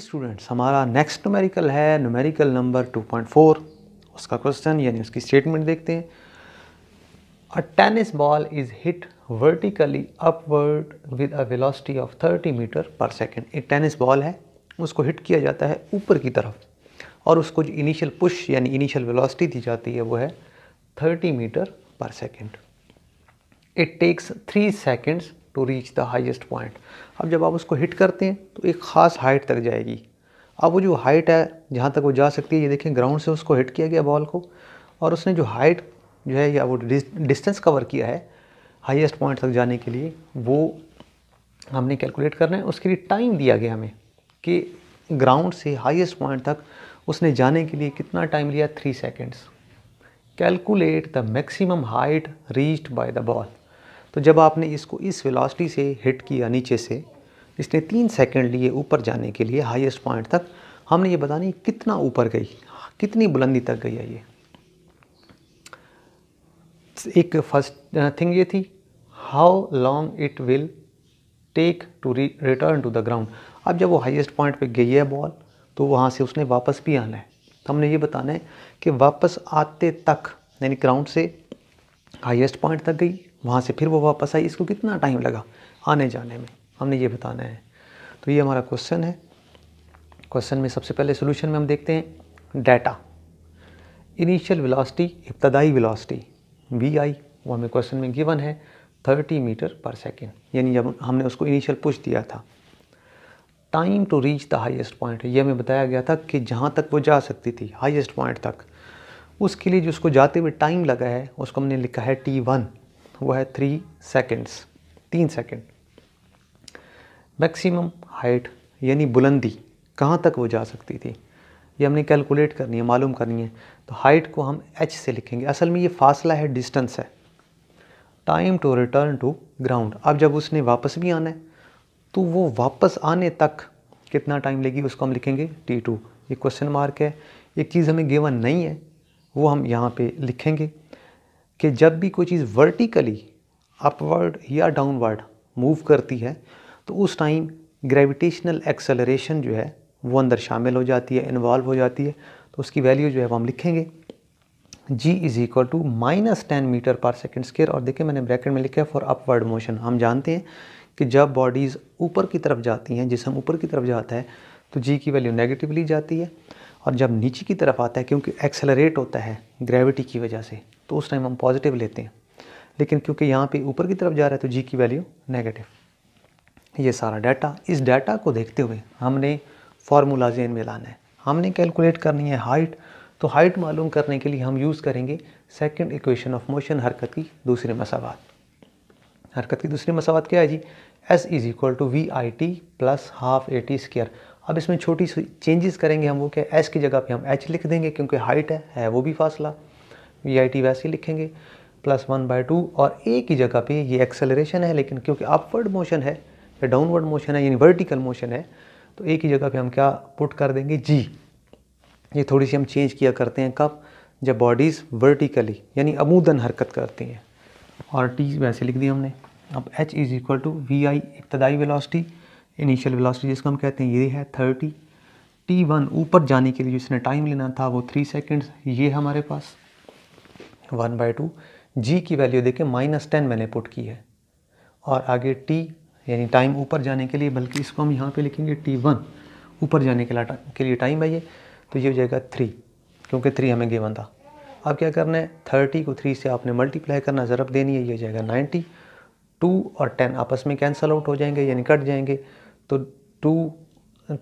students हमारा next numerical है numerical number 2.4 उसका क्वेश्चन यानी उसकी स्टेटमेंट देखते हैं a tennis ball is hit vertically upward with a velocity of 30 metre per second एक टेनिस बॉल है उसको हिट किया जाता है ऊपर की तरफ और उसको जो इनिशियल पुश यानी इनिशियल वेलोसिटी दी जाती है वो है 30 metre per second it takes three seconds to reach the highest point अब जब आप उसको हिट करते हैं तो एक ख़ास हाइट तक जाएगी अब वो जो हाइट है जहाँ तक वो जा सकती है ये देखें ग्राउंड से उसको हिट किया गया बॉल को और उसने जो हाइट जो है या वो डिस्टेंस कवर किया है हाइस्ट पॉइंट तक जाने के लिए वो हमने कैलकुलेट करना है उसके लिए टाइम दिया गया हमें कि ग्राउंड से हाइस्ट पॉइंट तक उसने जाने के लिए कितना टाइम लिया three seconds calculate the maximum height reached by the ball तो जब आपने इसको इस वेलोसिटी से हिट किया नीचे से इसने तीन सेकंड लिए ऊपर जाने के लिए हाईएस्ट पॉइंट तक हमने ये बतानी नहीं कितना ऊपर गई कितनी बुलंदी तक गई है ये एक फर्स्ट थिंग ये थी how long it will take to return to the ground अब जब वो हाईएस्ट पॉइंट पे गई है बॉल तो वहाँ से उसने वापस भी आना है तो हमने ये बताना है कि वापस आते तक यानी ग्राउंड से हाईएस्ट पॉइंट तक गई वहाँ से फिर वो वापस आई इसको कितना टाइम लगा आने जाने में हमने ये बताना है तो ये हमारा क्वेश्चन है क्वेश्चन में सबसे पहले सोल्यूशन में हम देखते हैं डाटा इनिशियल विलासटी इब्तदाई विलासटी वी आई वो हमें क्वेश्चन में गिवन है 30 मीटर पर सेकेंड यानी जब हमने उसको इनिशियल पुश दिया था time to reach the highest point ये हमें बताया गया था कि जहाँ तक वो जा सकती थी हाईएस्ट पॉइंट तक उसके लिए जो उसको जाते हुए टाइम लगा है उसको हमने लिखा है टी वन वो है थ्री सेकेंड्स तीन सेकेंड मैक्सिमम हाइट यानी बुलंदी कहाँ तक वो जा सकती थी ये हमने कैलकुलेट करनी है मालूम करनी है तो हाइट को हम एच से लिखेंगे असल में ये फासला है डिस्टेंस है time to return to ground अब जब उसने वापस भी आना है तो वो वापस आने तक कितना टाइम लेगी उसको हम लिखेंगे टी टू ये क्वेश्चन मार्क है एक चीज़ हमें गेवन नहीं है वो हम यहाँ पे लिखेंगे कि जब भी कोई चीज़ वर्टिकली अपवर्ड या डाउनवर्ड मूव करती है तो उस टाइम ग्रेविटेशनल एक्सेलरेशन जो है वो अंदर शामिल हो जाती है इन्वॉल्व हो जाती है तो उसकी वैल्यू जो है वो हम लिखेंगे g is equal to minus ten metre per second square और देखिए मैंने ब्रैकेट में लिखा है फॉर अपवर्ड मोशन हम जानते हैं कि जब बॉडीज़ ऊपर की तरफ जाती हैं जिसम ऊपर की तरफ जाता है तो g की वैल्यू नेगेटिव ली जाती है और जब नीचे की तरफ आता है क्योंकि एक्सेलरेट होता है ग्रेविटी की वजह से तो उस टाइम हम पॉजिटिव लेते हैं लेकिन क्योंकि यहाँ पे ऊपर की तरफ जा रहा है तो जी की वैल्यू नेगेटिव ये सारा डाटा इस डाटा को देखते हुए हमने फार्मूलाज में लाना है हमने कैलकुलेट करनी है हाइट तो हाइट मालूम करने के लिए हम यूज़ करेंगे सेकेंड इक्वेशन ऑफ मोशन हरकत की दूसरे मसावत हरकत की दूसरी मसावत क्या है G S is equal to V I T plus half A T square अब इसमें छोटी सी चेंजेस करेंगे हम वो क्या एस की जगह पे हम एच लिख देंगे क्योंकि हाइट है है वो भी फासला वी आई टी वैसे ही लिखेंगे प्लस वन बाय टू और एक ही जगह पे ये एक्सेलरेशन है लेकिन क्योंकि अपवर्ड मोशन है या डाउनवर्ड मोशन है यानी वर्टिकल मोशन है तो एक ही जगह पे हम क्या पुट कर देंगे जी ये थोड़ी सी हम चेंज किया करते हैं कब जब बॉडीज़ वर्टिकली यानी अमूदन हरकत करती हैं और टी वैसे लिख दी हमने अब H is equal to V I इब्तदाई वेलासिटी इनिशियल वेलासिटी जिसको हम कहते हैं ये है थर्टी टी वन ऊपर जाने के लिए जिसने टाइम लेना था वो थ्री सेकेंड्स ये हमारे पास वन बाई टू जी की वैल्यू देखें माइनस टेन मैंने पुट की है और आगे टी यानी टाइम ऊपर जाने के लिए बल्कि इसको हम यहाँ पे लिखेंगे टी वन ऊपर जाने के लिए के लिए टाइम है ये तो ये हो जाएगा थ्री क्योंकि थ्री हमें गेवन था अब क्या करना है थर्टी को थ्री से आपने मल्टीप्लाई करना ज़रब देनी है ये हो जाएगा नाइन्टी टू और टेन आपस में कैंसल आउट हो जाएंगे यानी कट जाएंगे तो टू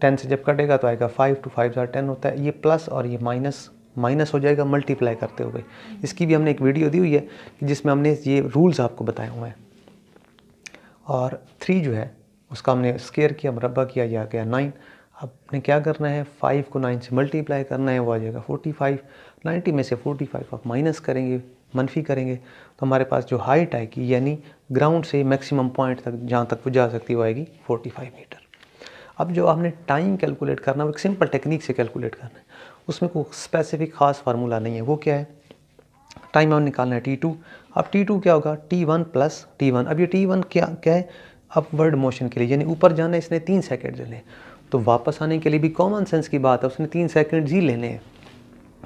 टेन से जब कटेगा तो आएगा फाइव टू फाइव ज़ार टेन होता है ये प्लस और ये माइनस माइनस हो जाएगा मल्टीप्लाई करते हुए इसकी भी हमने एक वीडियो दी हुई है जिसमें हमने ये रूल्स आपको बताए हुए हैं और थ्री जो है उसका हमने स्केयर किया मरबा किया या गया नाइन अब ने क्या करना है फाइव को नाइन से मल्टीप्लाई करना है वो आ जाएगा फोर्टी फाइव नाइन्टी में से फोर्टी फाइव आप माइनस करेंगे मनफी करेंगे तो हमारे पास जो हाइट आएगी यानी ग्राउंड से मैक्सिमम पॉइंट तक जहाँ तक वो जा सकती है वो आएगी फोर्टी फाइव मीटर अब जो आपने टाइम कैलकुलेट करना है वो एक सिंपल टेक्निक से कैलकुलेट करना है उसमें कोई स्पेसिफिक खास फार्मूला नहीं है वो क्या है टाइम आउट निकालना है टी टू अब टी टू क्या होगा T one plus T one अब ये टी वन क्या क्या है अपवर्ड मोशन के लिए यानी ऊपर जाना इसने तीन सेकेंड लेने तो वापस आने के लिए भी कॉमन सेंस की बात है उसने तीन सेकेंड जी लेने हैं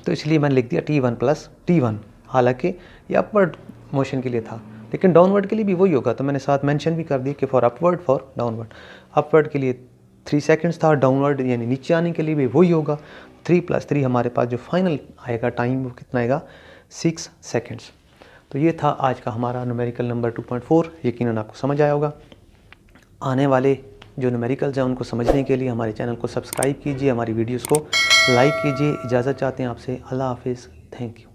तो इसलिए मैंने लिख दिया T one plus T one हालाँकि ये अपवर्ड मोशन के लिए था लेकिन डाउनवर्ड के लिए भी वही होगा तो मैंने साथ मेंशन भी कर दिया कि for upward for downward upward के लिए थ्री सेकंड्स था डाउनवर्ड यानी नीचे आने के लिए भी वही होगा थ्री प्लस थ्री हमारे पास जो फाइनल आएगा टाइम वो कितना आएगा सिक्स सेकेंड्स तो ये था आज का हमारा numerical number two point four यकीन आपको समझ आया होगा आने वाले जो नुमेरिकल्स हैं उनको समझने के लिए हमारे चैनल को सब्सक्राइब कीजिए हमारी वीडियोज़ को लाइक कीजिए इजाज़त चाहते हैं आपसे अल्लाह हाफिज़ थैंक यू